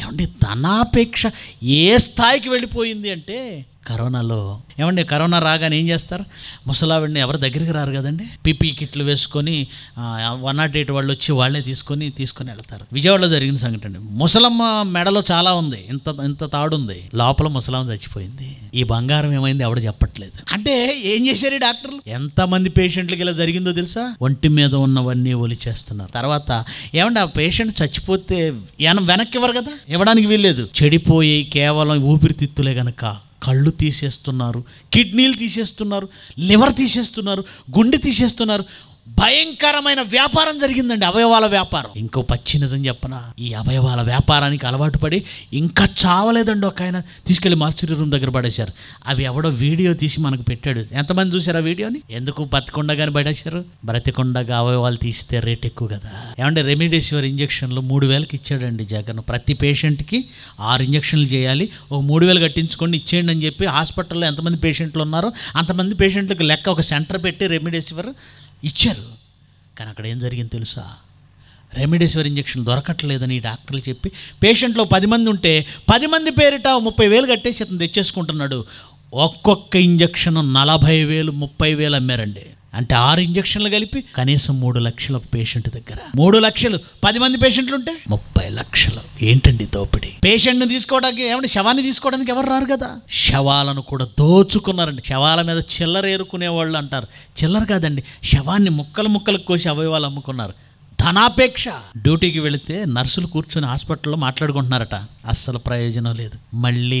ఏమండి ధనాపేక్ష ఏ స్థాయికి వెళ్ళిపోయింది అంటే కరోనాలో ఏమండి కరోనా రాగానే ఏం చేస్తారు ముసలావిడిని ఎవరి దగ్గరికి రారు కదండి పిపి కిట్లు వేసుకొని వన్ నాట్ ఎయిట్ వాళ్ళు వచ్చి వాళ్ళే తీసుకొని తీసుకొని వెళ్తారు విజయవాడలో జరిగిన సంఘటన అండి ముసలమ్మ మెడలో చాలా ఉంది ఇంత ఇంత తాడుంది లోపల ముసలమ్మ చచ్చిపోయింది ఈ బంగారం ఏమైంది ఎవడ చెప్పట్లేదు అంటే ఏం చేశారు డాక్టర్లు ఎంతమంది పేషెంట్లకి ఇలా జరిగిందో తెలుసా ఒంటి మీద ఉన్నవన్నీ ఒలిచేస్తున్నారు తర్వాత ఏమండి ఆ పేషెంట్ చచ్చిపోతే వెనక్కి ఇవ్వరు కదా ఇవ్వడానికి వీల్లేదు చెడిపోయి కేవలం ఊపిరితిత్తులే గనక కళ్ళు తీసేస్తున్నారు కిడ్నీలు తీసేస్తున్నారు లివర్ తీసేస్తున్నారు గుండె తీసేస్తున్నారు భయంకరమైన వ్యాపారం జరిగిందండి అవయవాల వ్యాపారం ఇంకో పచ్చి నిజం ఈ అవయవాల వ్యాపారానికి అలవాటు పడి ఇంకా చావలేదండి ఒక ఆయన తీసుకెళ్లి మార్చురీ రూమ్ దగ్గర పడేశారు అవి ఎవడో వీడియో తీసి మనకు పెట్టాడు ఎంతమంది చూశారు ఆ వీడియోని ఎందుకు బతకుండగానే పడేశారు బ్రతికుండగా అవయవాలు తీస్తే రేట్ ఎక్కువ కదా ఏమంటే రెమిడేసివర్ ఇంజక్షన్లు మూడు వేలకి ఇచ్చాడండి జగన్ ప్రతి పేషెంట్కి ఆరు ఇంజక్షన్లు చేయాలి ఓ మూడు వేలు కట్టించుకొని ఇచ్చేయండి అని చెప్పి హాస్పిటల్లో ఎంతమంది పేషెంట్లు ఉన్నారో అంతమంది పేషెంట్లకు లెక్క ఒక సెంటర్ పెట్టి రెమిడేసివర్ ఇచ్చారు కానీ అక్కడ ఏం జరిగింది తెలుసా రెమిడిసివర్ ఇంజక్షన్ దొరకట్లేదని డాక్టర్లు చెప్పి పేషెంట్లో పది మంది ఉంటే పది మంది పేరిట ముప్పై వేలు కట్టేసి అతను తెచ్చేసుకుంటున్నాడు ఒక్కొక్క ఇంజక్షన్ నలభై వేలు ముప్పై వేలు అమ్మారండి అంటే ఆరు ఇంజక్షన్లు కలిపి కనీసం మూడు లక్షల పేషెంట్ దగ్గర మూడు లక్షలు పది మంది పేషెంట్లు ఉంటే ముప్పై లక్షలు ఏంటండి దోపిడీ పేషెంట్ని తీసుకోవడానికి ఏమంటే శవాన్ని తీసుకోవడానికి ఎవరు రారు కదా శవాలను కూడా దోచుకున్నారండి శవాల మీద చిల్లర ఏరుకునే వాళ్ళు అంటారు చిల్లర కాదండి శవాన్ని ముక్కలు ముక్కలు కోసి అవయవాలు అమ్ముకున్నారు ధనాపేక్ష డ్యూటీకి వెళితే నర్సులు కూర్చొని హాస్పిటల్లో మాట్లాడుకుంటున్నారట అస్సలు ప్రయోజనం లేదు మళ్ళీ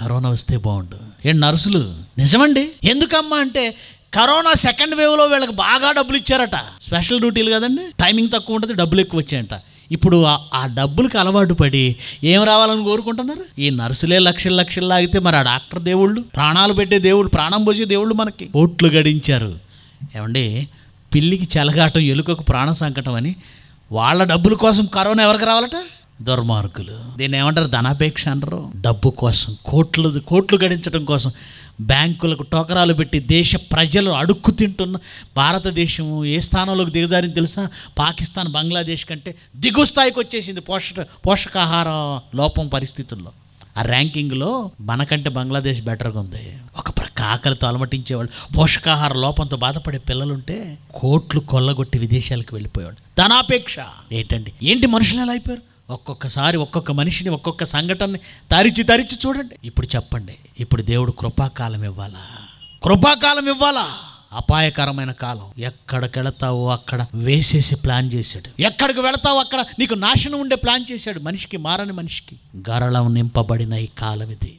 కరోనా వస్తే బాగుండు ఏంటి నర్సులు నిజమండి ఎందుకమ్మా అంటే కరోనా సెకండ్ వేవ్లో వీళ్ళకి బాగా డబ్బులు ఇచ్చారట స్పెషల్ డ్యూటీలు కదండి టైమింగ్ తక్కువ ఉంటుంది డబ్బులు ఎక్కువ వచ్చాయంట ఇప్పుడు ఆ డబ్బులకు అలవాటు పడి ఏం రావాలని కోరుకుంటున్నారు ఈ నర్సులే లక్షలు లక్షలు లాగితే మరి ఆ డాక్టర్ దేవుళ్ళు ప్రాణాలు పెట్టే దేవుళ్ళు ప్రాణం పోసే దేవుళ్ళు మనకి ఓట్లు గడించారు ఏమండి పిల్లికి చెలగాటం ఎలుకకు ప్రాణ సంకటం అని వాళ్ళ డబ్బుల కోసం కరోనా ఎవరికి రావాలట దుర్మార్గులు దీన్ని ఏమంటారు ధనాపేక్ష అంటారు డబ్బు కోసం కోట్లు కోట్లు గడించడం కోసం బ్యాంకులకు టోకరాలు పెట్టి దేశ ప్రజలు అడుక్కు తింటున్న భారతదేశం ఏ స్థానంలోకి దిగజారింది తెలుసా పాకిస్తాన్ బంగ్లాదేశ్ కంటే దిగు స్థాయికి వచ్చేసింది పోషక పోషకాహార లోపం పరిస్థితుల్లో ఆ ర్యాంకింగ్లో మనకంటే బంగ్లాదేశ్ బెటర్గా ఉంది ఒక ఆకలితో అలమటించేవాళ్ళు పోషకాహార లోపంతో బాధపడే పిల్లలుంటే కోట్లు కొల్లగొట్టి విదేశాలకు వెళ్ళిపోయేవాళ్ళు ధనాపేక్ష ఏంటండి ఏంటి మనుషులు ఎలా అయిపోయారు ఒక్కొక్కసారి ఒక్కొక్క మనిషిని ఒక్కొక్క సంఘటనని తరిచి తరిచి చూడండి ఇప్పుడు చెప్పండి ఇప్పుడు దేవుడు కృపాకాలం ఇవ్వాలా కృపాకాలం ఇవ్వాలా అపాయకరమైన కాలం ఎక్కడికి వెళతావో అక్కడ వేసేసి ప్లాన్ చేశాడు ఎక్కడికి వెళతావో అక్కడ నీకు నాశనం ఉండే ప్లాన్ చేశాడు మనిషికి మారని మనిషికి గరళం నింపబడిన ఈ కాలం ఇది